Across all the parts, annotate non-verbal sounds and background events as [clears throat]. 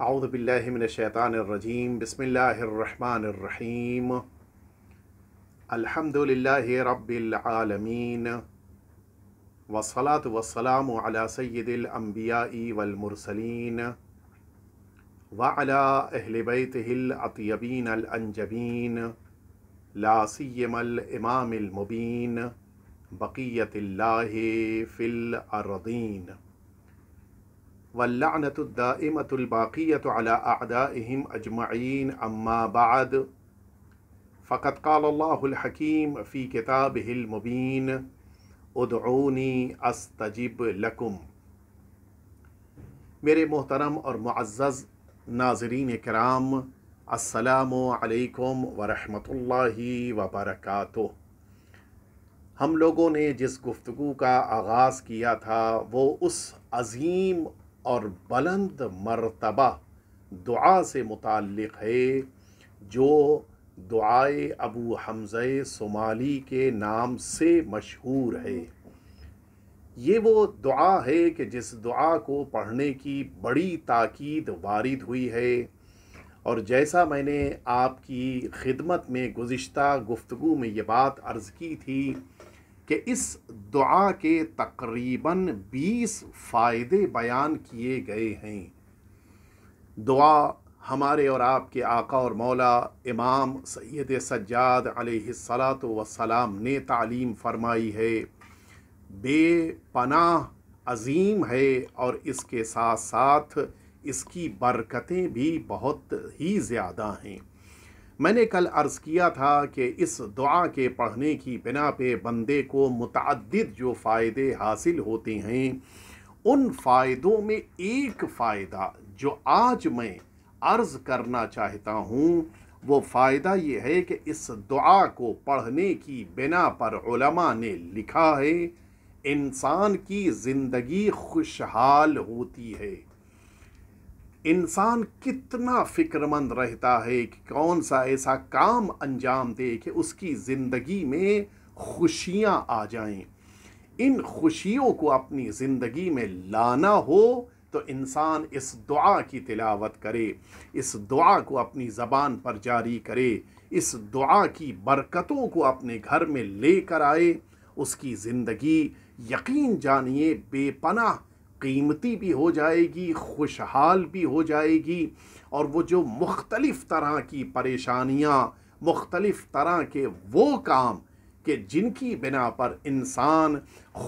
أعوذ بالله من الشيطان الرجيم بسم الله الرحمن الرحيم الحمد لله رب العالمين والصلاة والسلام على سيد الأنبياء والمرسلين وعلى أهل بيته الأطيبين الأنجبين لا سيما الإمام المبين بقية الله في الأرضين वल्लानतुद्दामतुल्बाक़ीत अलादाम Ajman अम्मा बाद फ़कत कालल्लाहकीम फ़ी किताब हिलमुबीन उदनी अस्तजिब लकुम मेरे मोहतरम और मुआज़ नाजरीन कराम असलकम वरहमतुल्लाहि वबरकatuh हम लोगों ने जिस गुफ्तु का आगाज़ किया था वो उस अज़ीम और बुलंद मरतबा दुआ से मुतक़ है जो दुआए अबू हमज़ सोमाली के नाम से मशहूर है ये वो दुआ है कि जिस दुआ को पढ़ने की बड़ी ताक़द वारिद हुई है और जैसा मैंने आपकी खिदमत में गुज्त गुफ्तु में ये बात अर्ज़ की थी कि इस दुआ के तकरीबन 20 फ़ायदे बयान किए गए हैं दुआ हमारे और आपके आका और मौला इमाम सैद सज्जाद सलात वसलाम ने तालीम फरमाई है बेपनाह अजीम है और इसके साथ साथ इसकी बरकतें भी बहुत ही ज़्यादा हैं मैंने कल अर्ज़ किया था कि इस दुआ के पढ़ने की बिना पे बंदे को मतद जो फ़ायदे हासिल होते हैं उन फ़ायदों में एक फ़ायदा जो आज मैं अर्ज़ करना चाहता हूँ वो फ़ायदा ये है कि इस दुआ को पढ़ने की बिना पर ने लिखा है इंसान की ज़िंदगी खुशहाल होती है इंसान कितना फिक्रमंद रहता है कि कौन सा ऐसा काम अंजाम दे कि उसकी ज़िंदगी में खुशियाँ आ जाएं इन खुशियों को अपनी ज़िंदगी में लाना हो तो इंसान इस दुआ की तिलावत करे इस दुआ को अपनी ज़बान पर जारी करे इस दुआ की बरकतों को अपने घर में ले कर आए उसकी ज़िंदगी यकीन जानिए बेपनाह कीमती भी हो जाएगी खुशहाल भी हो जाएगी और वो जो मुख्तलिफ तरह की परेशानियाँ मुख्तलफ़ तरह के वो काम के जिनकी बिना पर इंसान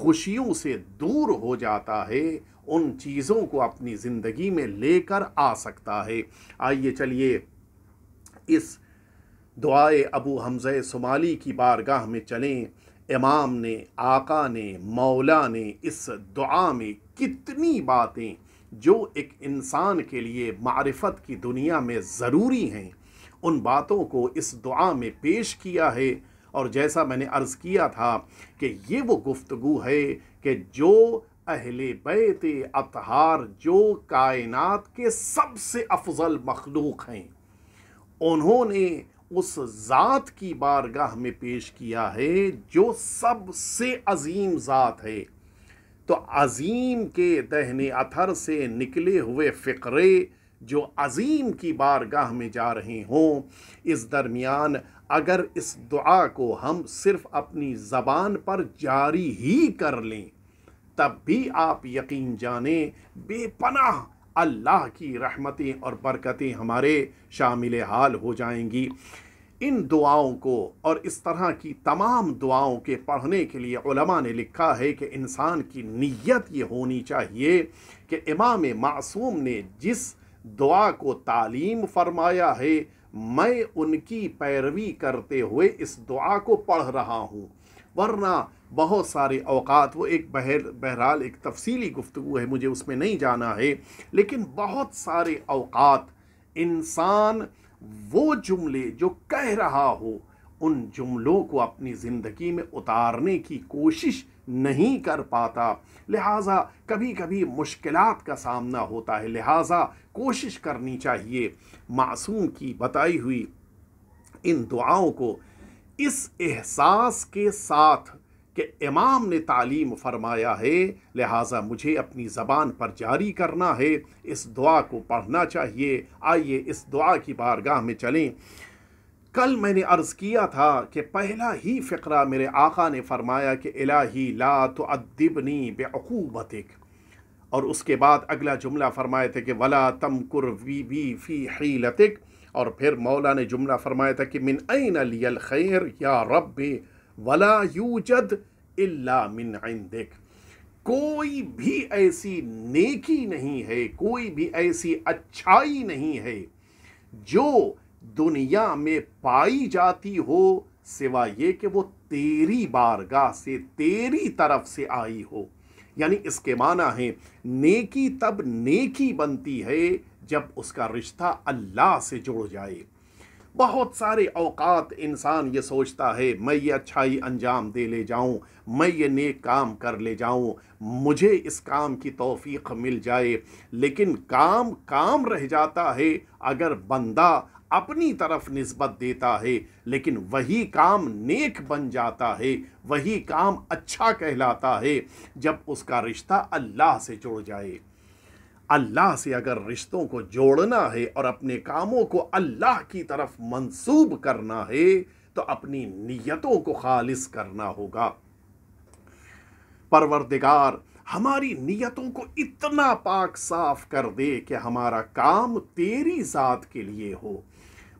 खुशियों से दूर हो जाता है उन चीज़ों को अपनी ज़िंदगी में लेकर आ सकता है आइए चलिए इस दुआए अबू हमज़ शुमाली की बारगाह में चलें इमाम ने आका ने मौला ने इस दुआ में कितनी बातें जो एक इंसान के लिए मारफत की दुनिया में ज़रूरी हैं उन बातों को इस दुआ में पेश किया है और जैसा मैंने अर्ज़ किया था कि ये वो गुफ्तु है कि जो अहले बैत अतहार जो कायनात के सबसे अफजल मखलूक हैं उन्होंने उस ज़ात की बारगाह में पेश किया है जो सबसे अजीम ज़ात है तो अजीम के दहने अथर से निकले हुए फ़िक्रे जो अजीम की बारगाह में जा रहे हों इस दरमियान अगर इस दुआ को हम सिर्फ अपनी ज़बान पर जारी ही कर लें तब भी आप यकीन जाने बेपनाह अल्लाह की रहमतें और बरकतें हमारे शामिल हाल हो जाएंगी इन दुआओं को और इस तरह की तमाम दुआओं के पढ़ने के लिए उलमा ने लिखा है कि इंसान की नीयत ये होनी चाहिए कि इमाम मासूम ने जिस दुआ को तालीम फरमाया है मैं उनकी पैरवी करते हुए इस दुआ को पढ़ रहा हूँ वरना बहुत सारे अवकात वो एक बहर बहरहाल एक तफसीली गुफ्तु है मुझे उसमें नहीं जाना है लेकिन बहुत सारे अवकात इंसान वो जुमले जो कह रहा हो उन जुमलों को अपनी ज़िंदगी में उतारने की कोशिश नहीं कर पाता लिहाजा कभी कभी मुश्किल का सामना होता है लिहाजा कोशिश करनी चाहिए मासूम की बताई हुई इन दुआओं को इस एहसास के साथ कि इमाम ने तालीम फरमाया है लिहाजा मुझे अपनी ज़बान पर जारी करना है इस दुआ को पढ़ना चाहिए आइए इस दुआ की बारगाह में चलें कल मैंने अर्ज़ किया था कि पहला ही फ़करा मेरे आका ने फरमाया कि इलाही ला तो अदबनी बेअूबतिक और उसके बाद अगला जुमला फरमाए थे कि वला तम वी बी फ़ी ही लतिक और फिर मौला ने जुमला फरमाया था कि मिन अन अल खैर या रब वला यूजद इल्ला मिन इंदिक कोई भी ऐसी नेकी नहीं है कोई भी ऐसी अच्छाई नहीं है जो दुनिया में पाई जाती हो सिवा ये कि वो तेरी बारगाह से तेरी तरफ से आई हो यानी इसके माना है नेकी तब नेकी बनती है जब उसका रिश्ता अल्लाह से जुड़ जाए बहुत सारे अवकात इंसान ये सोचता है मैं ये अच्छाई अंजाम दे ले जाऊं मैं ये नेक काम कर ले जाऊं मुझे इस काम की तौफीक मिल जाए लेकिन काम काम रह जाता है अगर बंदा अपनी तरफ नस्बत देता है लेकिन वही काम नेक बन जाता है वही काम अच्छा कहलाता है जब उसका रिश्ता अल्लाह से जुड़ जाए अल्लाह से अगर रिश्तों को जोड़ना है और अपने कामों को अल्लाह की तरफ मंसूब करना है तो अपनी नीयतों को खालिस करना होगा परवरदिगार हमारी नीयतों को इतना पाक साफ कर दे कि हमारा काम तेरी ज़ात के लिए हो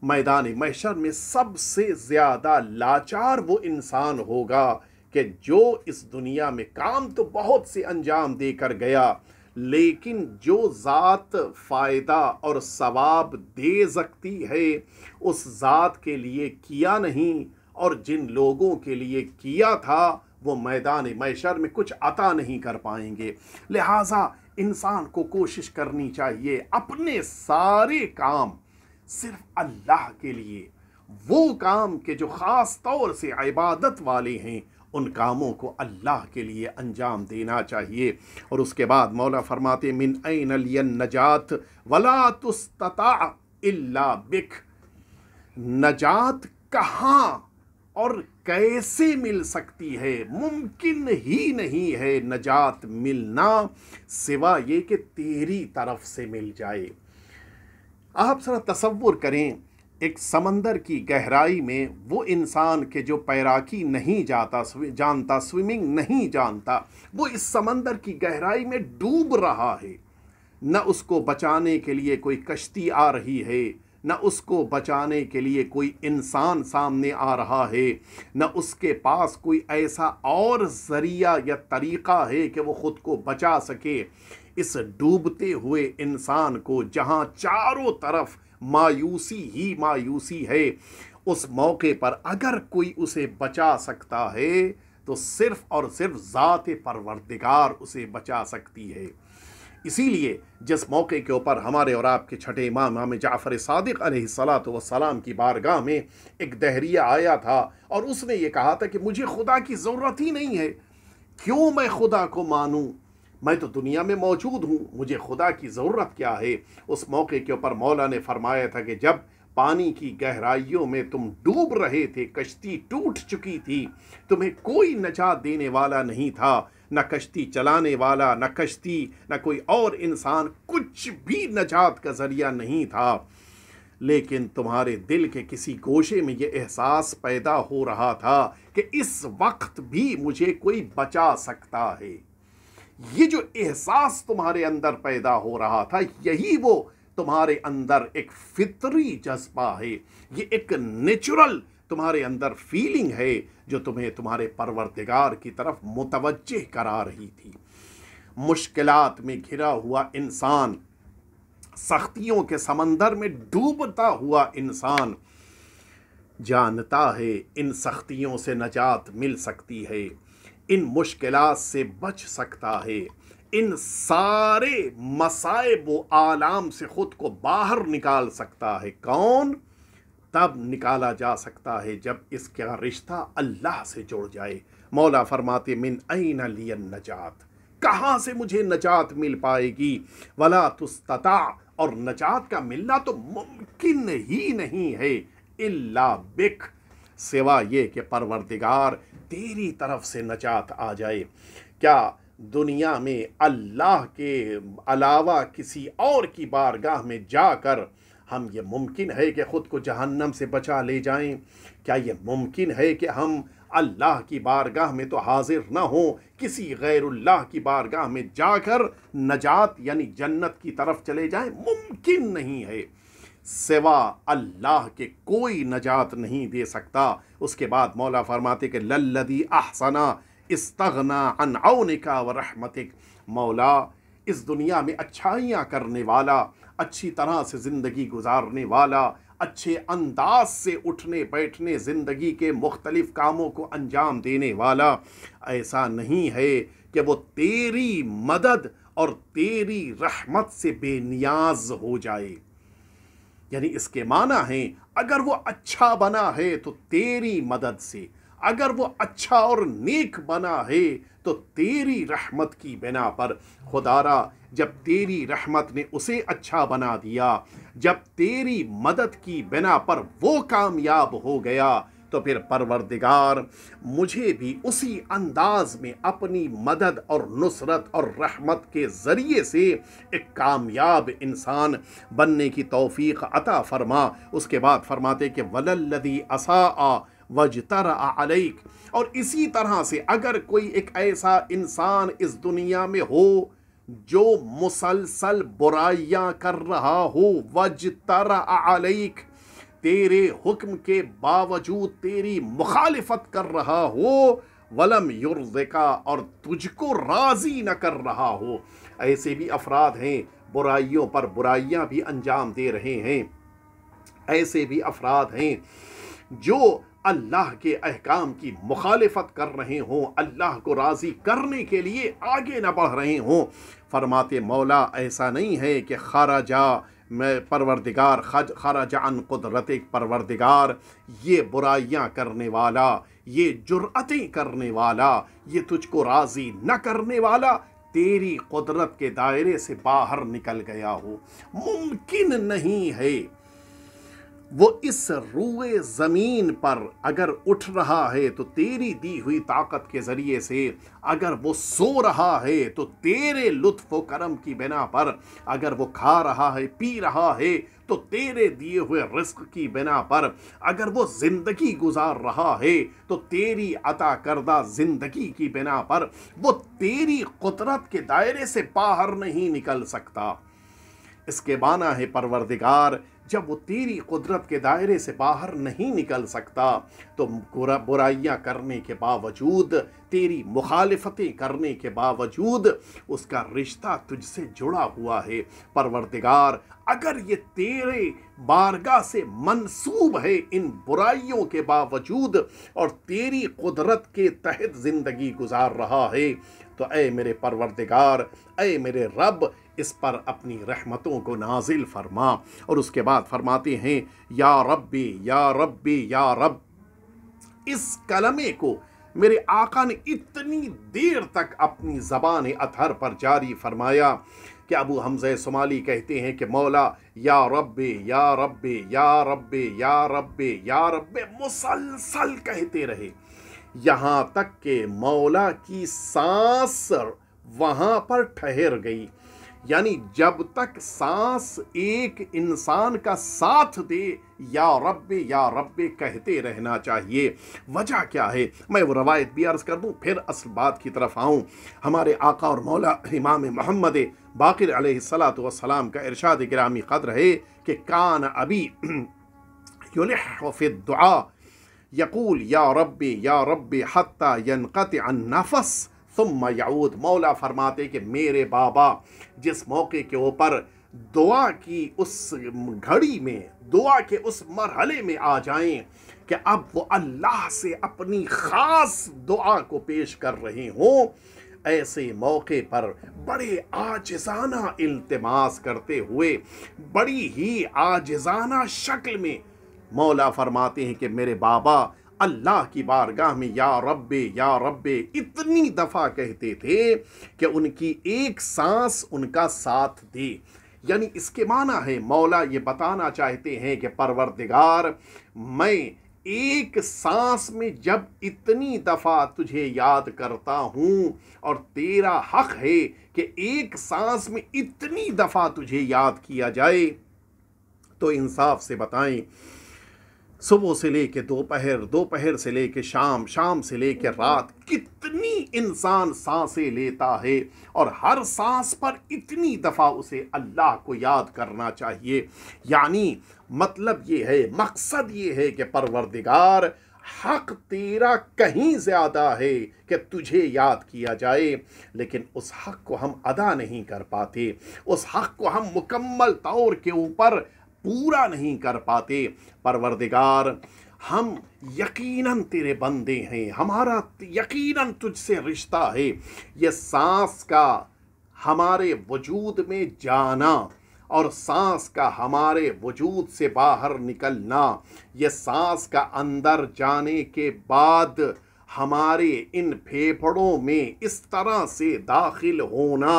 मैदान मशर में सबसे ज़्यादा लाचार वो इंसान होगा कि जो इस दुनिया में काम तो बहुत से अंजाम देकर गया लेकिन जो ज़ात फ़ायदा और सवाब दे सकती है उस ज़ात के लिए किया नहीं और जिन लोगों के लिए किया था वो मैदान मैशर में कुछ अता नहीं कर पाएंगे लिहाजा इंसान को कोशिश करनी चाहिए अपने सारे काम सिर्फ अल्लाह के लिए वो काम के जो ख़ास तौर से इबादत वाले हैं उन कामों को अल्लाह के लिए अंजाम देना चाहिए और उसके बाद मौला फरमाते मिन ऐन नजात वला इल्ला बिक नजात कहाँ और कैसे मिल सकती है मुमकिन ही नहीं है नजात मिलना सिवा ये कि तेरी तरफ से मिल जाए आप सरा तस्वुर करें एक समंदर की गहराई में वो इंसान के जो पैराकी नहीं जाता जानता स्विमिंग नहीं जानता वो इस समंदर की गहराई में डूब रहा है न उसको बचाने के लिए कोई कश्ती आ रही है न उसको बचाने के लिए कोई इंसान सामने आ रहा है न उसके पास कोई ऐसा और ज़रिया या तरीक़ा है कि वो ख़ुद को बचा सके इस डूबते हुए इंसान को जहाँ चारों तरफ़ मायूसी ही मायूसी है उस मौके पर अगर कोई उसे बचा सकता है तो सिर्फ और सिर्फ ज़ात परवरदिगार उसे बचा सकती है इसीलिए जिस मौके के ऊपर हमारे और आपके छठे इमाम हम जाफ़र सदक सलाम की बारगाह में एक दहरिया आया था और उसने ये कहा था कि मुझे खुदा की ज़रूरत ही नहीं है क्यों मैं खुदा को मानूँ मैं तो दुनिया में मौजूद हूँ मुझे खुदा की ज़रूरत क्या है उस मौके के ऊपर मौला ने फरमाया था कि जब पानी की गहराइयों में तुम डूब रहे थे कश्ती टूट चुकी थी तुम्हें कोई नजात देने वाला नहीं था न कश्ती चलाने वाला न कश्ती न कोई और इंसान कुछ भी नजात का ज़रिया नहीं था लेकिन तुम्हारे दिल के किसी गोशे में ये एहसास पैदा हो रहा था कि इस वक्त भी मुझे कोई बचा सकता है ये जो एहसास तुम्हारे अंदर पैदा हो रहा था यही वो तुम्हारे अंदर एक फितरी जज्बा है ये एक नेचुरल तुम्हारे अंदर फीलिंग है जो तुम्हें तुम्हारे परवरदिगार की तरफ मुतवजह करा रही थी मुश्किल में घिरा हुआ इंसान सख्तियों के समंदर में डूबता हुआ इंसान जानता है इन सख्तियों से नजात मिल सकती है इन मुश्किल से बच सकता है इन सारे मसाइब आलाम से ख़ुद को बाहर निकाल सकता है कौन तब निकाला जा सकता है जब इसका रिश्ता अल्लाह से जुड़ जाए मौला फरमाते मिन ऐन लियन नजात कहाँ से मुझे नजात मिल पाएगी वला तुस्तता और नजात का मिलना तो मुमकिन ही नहीं है इल्ला बिक सेवा ये कि परवरदिगार तेरी तरफ से नजात आ जाए क्या दुनिया में अल्लाह के अलावा किसी और की बारगाह में जाकर हम ये मुमकिन है कि ख़ुद को जहन्नम से बचा ले जाएं क्या ये मुमकिन है कि हम अल्लाह की बारगाह में तो हाजिर ना हो किसी गैरुल्लाह की बारगाह में जाकर नजात यानी जन्नत की तरफ चले जाएं मुमकिन नहीं है सिवा अल्लाह के कोई नजात नहीं दे सकता उसके बाद मौला फरमाते के लल्लदी अहसना इस्तगना अनौनिका व रहमतिक मौला इस दुनिया में अच्छाइयाँ करने वाला अच्छी तरह से ज़िंदगी गुजारने वाला अच्छे अंदाज से उठने बैठने ज़िंदगी के मुख्तलिफ़ कामों को अंजाम देने वाला ऐसा नहीं है कि वो तेरी मदद और तेरी रहमत से बेनियाज हो जाए यानी इसके माना है अगर वो अच्छा बना है तो तेरी मदद से अगर वो अच्छा और नेक बना है तो तेरी रहमत की बिना पर खुदारा जब तेरी रहमत ने उसे अच्छा बना दिया जब तेरी मदद की बिना पर वो कामयाब हो गया तो फिर परवरदिगार मुझे भी उसी अंदाज में अपनी मदद और नुसरत और रहमत के ज़रिए से एक कामयाब इंसान बनने की तोफ़ी अता फरमा उसके बाद फरमाते कि वलल्लदी असा वज तर अलैक और इसी तरह से अगर कोई एक ऐसा इंसान इस दुनिया में हो जो मुसलसल बुराइयाँ कर रहा हो वज तर अलैक तेरे हुक्म के बावजूद तेरी मुखालिफत कर रहा हो वलम युर्जिका और तुझको राज़ी न कर रहा हो ऐसे भी अफराद हैं बुराइयों पर बुराइयां भी अंजाम दे रहे हैं ऐसे भी अफराद हैं जो अल्लाह के अहकाम की मुखालफत कर रहे हों अल्लाह को राज़ी करने के लिए आगे न बढ़ रहे हों फरमाते मौला ऐसा नहीं है कि खारा जा मैं परवरदिगार खज खराज अन कुदरत परवरदिगार ये बुराइयाँ करने वाला ये जुरअतें करने वाला ये तुझको राज़ी न करने वाला तेरी कुदरत के दायरे से बाहर निकल गया हो मुमकिन नहीं है वो इस रूए ज़मीन पर अगर उठ रहा है तो तेरी दी हुई ताकत के ज़रिए से अगर वो सो रहा है तो तेरे लुत्फ़ करम की बिना पर अगर वो खा रहा है पी रहा है तो तेरे दिए हुए रिस्क की बिना पर अगर वो ज़िंदगी गुजार रहा है तो तेरी अता करदा ज़िंदगी की बिना पर वो तेरी कुदरत के दायरे से बाहर नहीं निकल सकता इसके बाना है परवरदिगार जब वो तेरी कुदरत के दायरे से बाहर नहीं निकल सकता तो बुराइयां करने के बावजूद तेरी मुखालफतें करने के बावजूद उसका रिश्ता तुझसे जुड़ा हुआ है परवरदिगार अगर ये तेरे बारगाह से मंसूब है इन बुराइयों के बावजूद और तेरी कुदरत के तहत ज़िंदगी गुजार रहा है तो ऐ मेरे परवरदिगार ऐ मेरे रब इस पर अपनी रहमतों को नाजिल फरमा और उसके बाद फरमाते हैं या रब्बी या रब्बी या रब इस कलमे को मेरे आका ने इतनी देर तक अपनी ज़बान अतहर पर जारी फरमाया कि अबू हमज़ सुमाली कहते हैं कि मौला या रब्बे या रब्बे या रब्बे या रब्बे या रब्बे मुसलसल कहते रहे यहाँ तक के मौला की सांस वहाँ पर ठहर गई यानी जब तक सांस एक इंसान का साथ दे या रब या रब कहते रहना चाहिए वजह क्या है मैं वो रवायत भी अर्ज़ कर दूँ फिर असल बात की तरफ आऊँ हमारे आका और मौला इमाम मोहम्मद बाकर सलात वसलाम का इरशाद ग्रामी कद्र है कि कान अभी [clears throat] दुआ यकूल या रब या रब हती अन नफस सुमयाऊद मौला फरमाते कि मेरे बाबा जिस मौके के ऊपर दुआ की उस घड़ी में दुआ के उस मरहले में आ जाएं कि अब वो अल्लाह से अपनी ख़ास दुआ को पेश कर रहे हों ऐसे मौके पर बड़े आजाना इल्तमास करते हुए बड़ी ही आजाना शक्ल में मौला फरमाते हैं कि मेरे बाबा अल्लाह की बारगाह में या रब्बे या रब्बे इतनी दफ़ा कहते थे कि उनकी एक सांस उनका साथ दे यानी इसके माना है मौला ये बताना चाहते हैं कि परवरदिगार मैं एक सांस में जब इतनी दफ़ा तुझे याद करता हूँ और तेरा हक है कि एक सांस में इतनी दफ़ा तुझे याद किया जाए तो इंसाफ से बताएं सुबह से लेके दोपहर दोपहर से लेके शाम शाम से लेके रात कितनी इंसान सांसें लेता है और हर सांस पर इतनी दफ़ा उसे अल्लाह को याद करना चाहिए यानी मतलब ये है मकसद ये है कि परवरदिगार हक तेरा कहीं ज़्यादा है कि तुझे याद किया जाए लेकिन उस हक को हम अदा नहीं कर पाते उस हक को हम मुकम्मल तौर के ऊपर पूरा नहीं कर पाते परवरदिगार हम यकीनन तेरे बंदे हैं हमारा यकीनन तुझसे रिश्ता है ये सांस का हमारे वजूद में जाना और सांस का हमारे वजूद से बाहर निकलना ये सांस का अंदर जाने के बाद हमारे इन फेफड़ों में इस तरह से दाखिल होना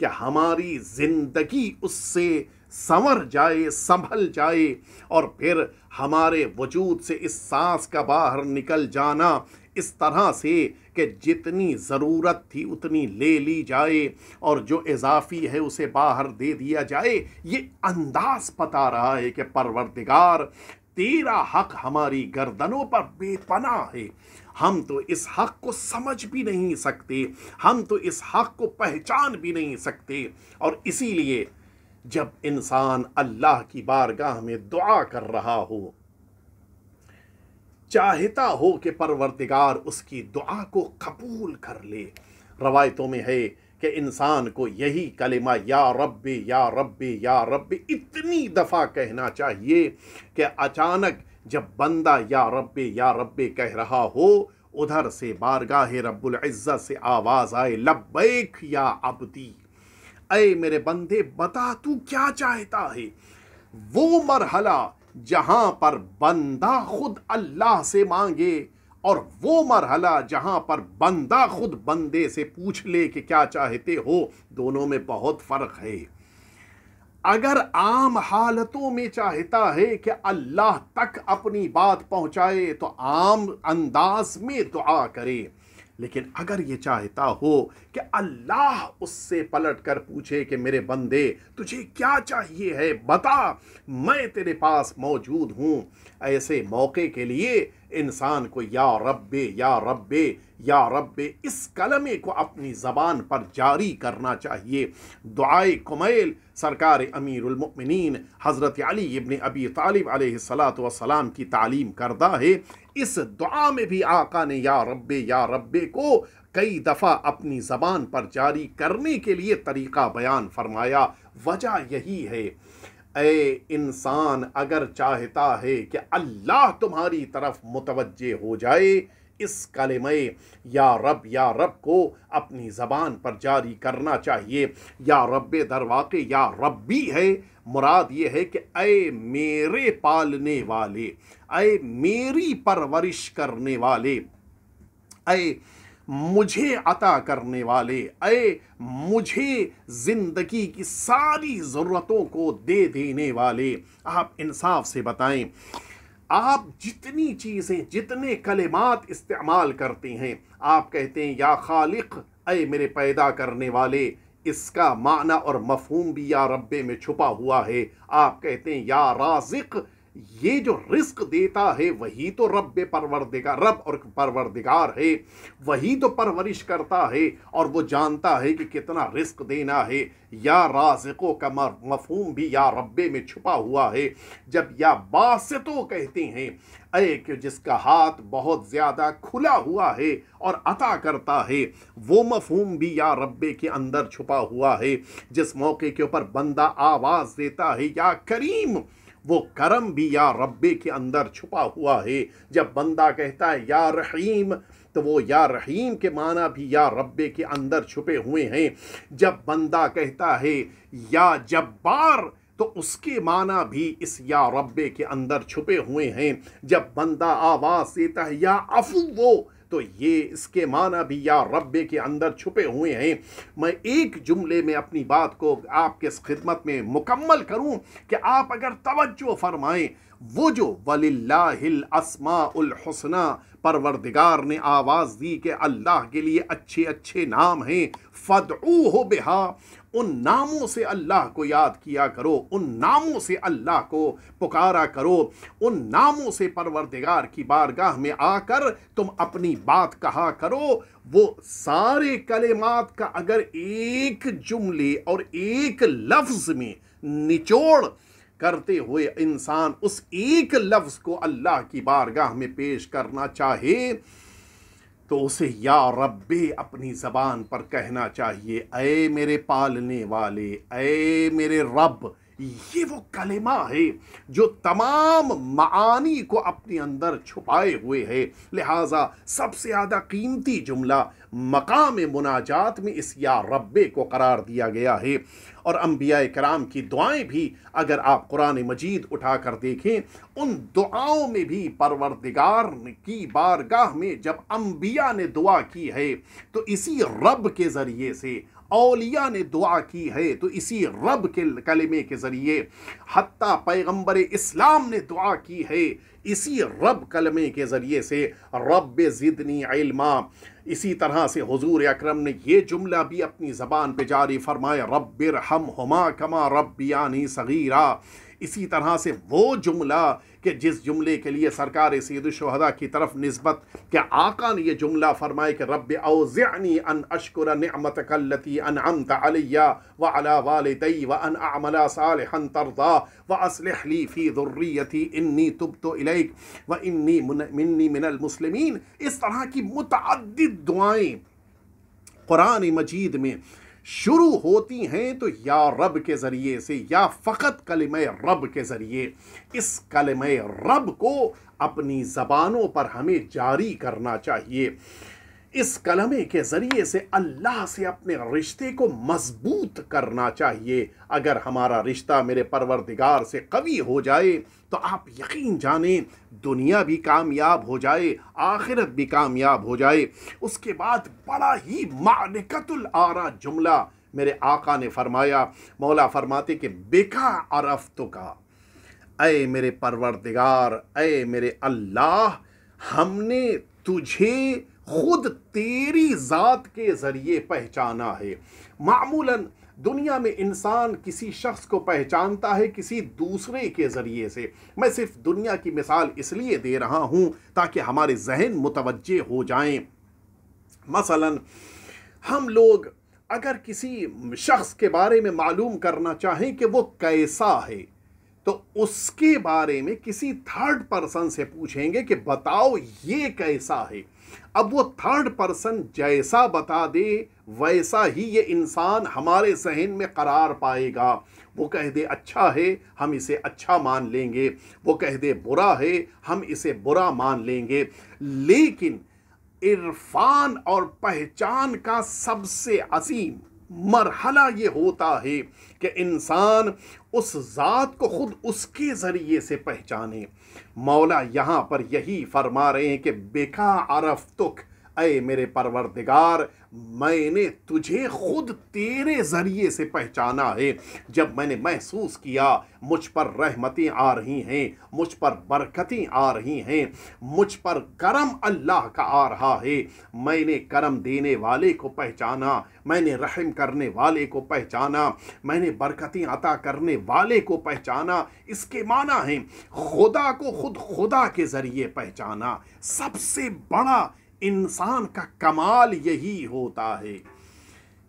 कि हमारी ज़िंदगी उससे संवर जाए संभल जाए और फिर हमारे वजूद से इस सांस का बाहर निकल जाना इस तरह से कि जितनी ज़रूरत थी उतनी ले ली जाए और जो इजाफ़ी है उसे बाहर दे दिया जाए ये अंदाज़ बता रहा है कि परवरदिगार तेरा हक हमारी गर्दनों पर बेपना है हम तो इस हक को समझ भी नहीं सकते हम तो इस हक को पहचान भी नहीं सकते और इसीलिए जब इंसान अल्लाह की बारगाह में दुआ कर रहा हो चाहता हो कि परवरदिगार उसकी दुआ को कबूल कर ले रवायतों में है कि इंसान को यही कलिमा या रब या रब या रब इतनी दफ़ा कहना चाहिए कि अचानक जब बंदा या रब या रब कह रहा हो उधर से बारगाह रब्बुल इज़्ज़त से आवाज़ आए लब्बैक या अबदी अय मेरे बंदे बता तू क्या चाहता है वो मरहला जहां पर बंदा खुद अल्लाह से मांगे और वो मरहला जहां पर बंदा खुद बंदे से पूछ ले कि क्या चाहते हो दोनों में बहुत फ़र्क है अगर आम हालतों में चाहता है कि अल्लाह तक अपनी बात पहुंचाए तो आम अंदाज में दुआ करे लेकिन अगर ये चाहता हो कि अल्लाह उससे पलट कर पूछे कि मेरे बंदे तुझे क्या चाहिए है बता मैं तेरे पास मौजूद हूँ ऐसे मौके के लिए इंसान को या रब्बे या रब्बे या रब्बे इस कलमे को अपनी ज़बान पर जारी करना चाहिए दुआए कुमैल सरकार अमीरमिन हज़रत अली इबन अबी तालिब सलात वसलाम की तालीम करदा है इस दुआ में भी आका ने या रब्बे या रब्बे को कई दफ़ा अपनी ज़बान पर जारी करने के लिए तरीका बयान फरमाया वजह यही है ए इंसान अगर चाहता है कि अल्लाह तुम्हारी तरफ मुतवजह हो जाए इस कलेमय या रब या रब को अपनी ज़बान पर जारी करना चाहिए या रब दरवाके या रबी है मुराद ये है कि अय मेरे पालने वाले अय मेरी परवरिश करने वाले अय मुझे अता करने वाले अय मुझे ज़िंदगी की सारी ज़रूरतों को दे देने वाले आप इंसाफ से बताएं आप जितनी चीज़ें जितने कलेमात इस्तेमाल करते हैं आप कहते हैं या खालिक अय मेरे पैदा करने वाले इसका माना और मफहूम भी या रब्बे में छुपा हुआ है आप कहते हैं या राजिक ये जो रिस्क देता है वही तो रब परवरदिगार रब और परवरदिगार है वही तो परवरिश करता है और वो जानता है कि कितना रिस्क देना है या राजको का मफहूम भी या रब्बे में छुपा हुआ है जब या बासतो कहते हैं अय कि जिसका हाथ बहुत ज़्यादा खुला हुआ है और अता करता है वो मफहूम भी या रब्बे के अंदर छुपा हुआ है जिस मौके के ऊपर बंदा आवाज़ देता है या करीम वो करम भी या रब्बे के अंदर छुपा हुआ है जब बंदा कहता है या रहीम तो वो या रहीम के माना भी या रब्बे के अंदर छुपे हुए हैं जब बंदा कहता है या जब्बार तो उसके माना भी इस या रब्बे के अंदर छुपे हुए हैं जब बंदा आवाज़ देता है या अफू वो तो ये इसके माना भी या रब्बे के अंदर छुपे हुए हैं मैं एक जुमले में अपनी बात को आपके खिदमत में मुकम्मल करूं कि आप अगर तवज्जो फरमाएं वो जो वलिल्लाहिल असमाउल परवरदिगार ने आवाज़ दी कि अल्लाह के लिए अच्छे अच्छे नाम हैं फ़दऊ हो बेहा उन नामों से अल्लाह को याद किया करो उन नामों से अल्लाह को पुकारा करो उन नामों से परवरदिगार की बारगाह में आकर तुम अपनी बात कहा करो वो सारे कलेमात का अगर एक जुमले और एक लफ्ज में निचोड़ करते हुए इंसान उस एक लफ्ज को अल्लाह की बारगाह में पेश करना चाहे तो उसे या रब्बे अपनी ज़बान पर कहना चाहिए अय मेरे पालने वाले अय मेरे रब ये वो कलेमा है जो तमाम मानी को अपने अंदर छुपाए हुए है लिहाजा सबसे ज़्यादा कीमती जुमला मकाम मुनाजात में इस या रब्बे को करार दिया गया है और अम्बिया कराम की दुआएं भी अगर आप कुरान मजीद उठा कर देखें उन दुआओं में भी परवरदिगार की बारगाह में जब अम्बिया ने दुआ की है तो इसी रब के ज़रिए से अलिया ने दुआ की है तो इसी रब के कलमे के ज़रिए हती पैगम्बर इस्लाम ने दुआ की है इसी रब कलमे के ज़रिए से रब ज़िदनी इल्मा इसी तरह से हजूर अक्रम ने ये जुमला भी अपनी ज़बान पर जारी फरमाया रब हम हमा कमा रब यानी सगीरा इसी तरह से वो जुमला कि जिस जुमले के लिए सरकार सैदुलशहदा की तरफ नस्बत के आका ने यह जुमला फरमाए कि रब अवज़ानी अन अशकुर नमत कलती अन अमत अलिया व अला तई व अन अमला हन तरदा व असलहली फ़ी ज़ुर्रियती इन्नी तुब तो इलेक व इन्नी मिन्नी मिनल मुसलमिन इस तरह की मुतद दुआएँ क़ुरान मजीद में शुरू होती हैं तो या रब के ज़रिए से या फ़कत कलम रब के ज़रिए इस कलम रब को अपनी ज़बानों पर हमें जारी करना चाहिए इस कलमे के ज़रिए से अल्लाह से अपने रिश्ते को मजबूत करना चाहिए अगर हमारा रिश्ता मेरे परवरदिगार से कवी हो जाए तो आप यकीन जाने दुनिया भी कामयाब हो जाए आखिरत भी कामयाब हो जाए उसके बाद बड़ा ही मालिकतुल आरा जुमला मेरे आका ने फरमाया मौला फरमाते कि बेका तो का अय मेरे परवरदिगार अय मेरे अल्लाह हमने तुझे खुद तेरी ज़ात के ज़रिए पहचाना है मामूला दुनिया में इंसान किसी शख्स को पहचानता है किसी दूसरे के ज़रिए से मैं सिर्फ दुनिया की मिसाल इसलिए दे रहा हूँ ताकि हमारे जहन मुतवजे हो जाएं मसलन हम लोग अगर किसी शख्स के बारे में मालूम करना चाहें कि वो कैसा है तो उसके बारे में किसी थर्ड पर्सन से पूछेंगे कि बताओ ये कैसा है अब वो थर्ड पर्सन जैसा बता दे वैसा ही ये इंसान हमारे सहन में करार पाएगा वो कह दे अच्छा है हम इसे अच्छा मान लेंगे वो कह दे बुरा है हम इसे बुरा मान लेंगे लेकिन इरफान और पहचान का सबसे अजीम मरहला ये होता है कि इंसान उस ज़ात को ख़ुद उसके ज़रिए से पहचाने मौला यहाँ पर यही फरमा रहे हैं कि बेका अरफ तुख अय मेरे परवरदिगार मैंने तुझे खुद तेरे ज़रिए से पहचाना है जब मैंने महसूस किया मुझ पर रहमतें आ रही हैं मुझ पर बरकतें आ रही हैं मुझ पर करम अल्लाह का आ रहा है मैंने करम देने वाले को पहचाना मैंने रहम करने वाले को पहचाना मैंने बरकतें अता करने वाले को पहचाना इसके माना है खुदा को खुद खुदा के ज़रिए पहचाना सबसे बड़ा इंसान का कमाल यही होता है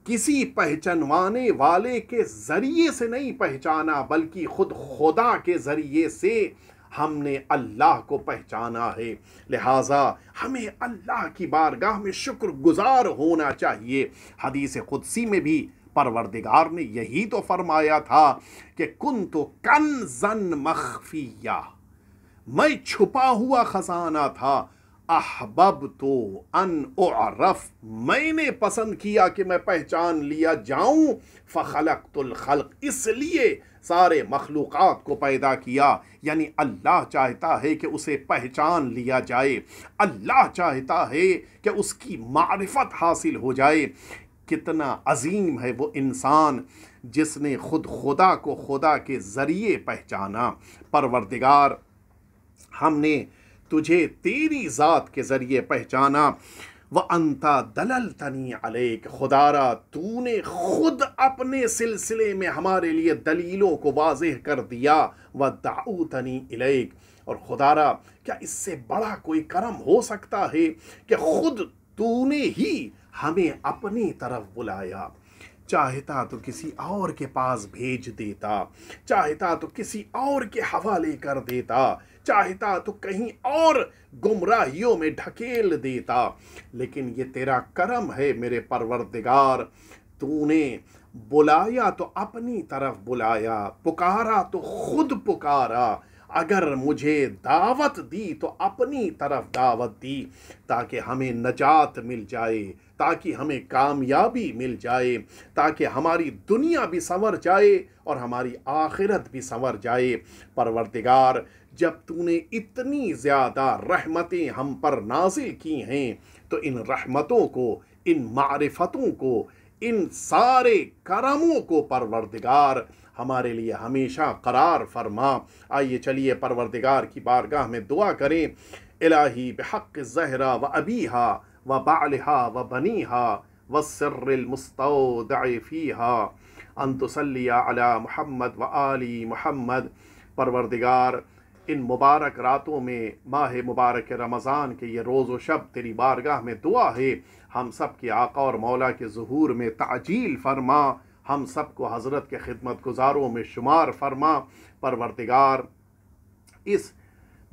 किसी पहचानवाने वाले के ज़रिए से नहीं पहचाना बल्कि खुद खुदा के ज़रिए से हमने अल्लाह को पहचाना है लिहाजा हमें अल्लाह की बारगाह में शुक्र गुज़ार होना चाहिए हदीस खुदसी में भी परवरदिगार ने यही तो फरमाया था कि कुन तो कन जन मखफिया मैं छुपा हुआ ख़जाना था अहबब तो अन उरफ मैंने पसंद किया कि मैं पहचान लिया जाऊं फ़लक तुलखलक इसलिए सारे मखलूक़ को पैदा किया यानी अल्लाह चाहता है कि उसे पहचान लिया जाए अल्लाह चाहता है कि उसकी मारफत हासिल हो जाए कितना अजीम है वो इंसान जिसने खुद खुदा को खुदा के ज़रिए पहचाना परवरदिगार हमने तुझे तेरी ज़ात के ज़रिए पहचाना व अंता दलल तनी अलेक खुदारा तूने खुद अपने सिलसिले में हमारे लिए दलीलों को वाजह कर दिया व दाऊ तनी अलेक और खुदारा क्या इससे बड़ा कोई करम हो सकता है कि खुद तूने ही हमें अपनी तरफ बुलाया चाहता तो किसी और के पास भेज देता चाहता तो किसी और के हवाले कर देता चाहता तो कहीं और गुमराहियों में ढकेल देता लेकिन ये तेरा करम है मेरे परवरदिगार तूने बुलाया तो अपनी तरफ बुलाया पुकारा तो खुद पुकारा अगर मुझे दावत दी तो अपनी तरफ दावत दी ताकि हमें नजात मिल जाए ताकि हमें कामयाबी मिल जाए ताकि हमारी दुनिया भी संवर जाए और हमारी आखिरत भी संवर जाए परवरदिगार जब तूने इतनी ज़्यादा रहमतें हम पर नाजिल की हैं तो इन रहमतों को इन मारफतों को इन सारे करमों को परवरदिगार हमारे लिए हमेशा करार फरमा आइए चलिए परवरदिगार की बारगाह में दुआ करें इलाही बहक जहरा व अबीहा व बालहा व बनीहा व सर्रमस्तफ़ीहा अनतसलिया अला महम्मद व आली महमद परवरदिगार इन मुबारक रातों में माह मुबारक रमज़ान के ये रोज़ो शब तेरी बारगाह में दुआ है हम सब के आका और मौला के जहूर में ताजील फरमा हम सब को हज़रत के खिदमत गुजारों में शुमार फरमा परवरदिगार इस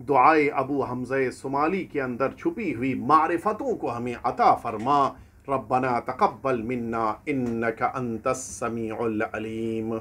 दुआए अबू हमज़ सुमाली के अंदर छुपी हुई मारफतों को हमें अता फरमा रबना तकबल मन्ना इन्नका अंतस अलीम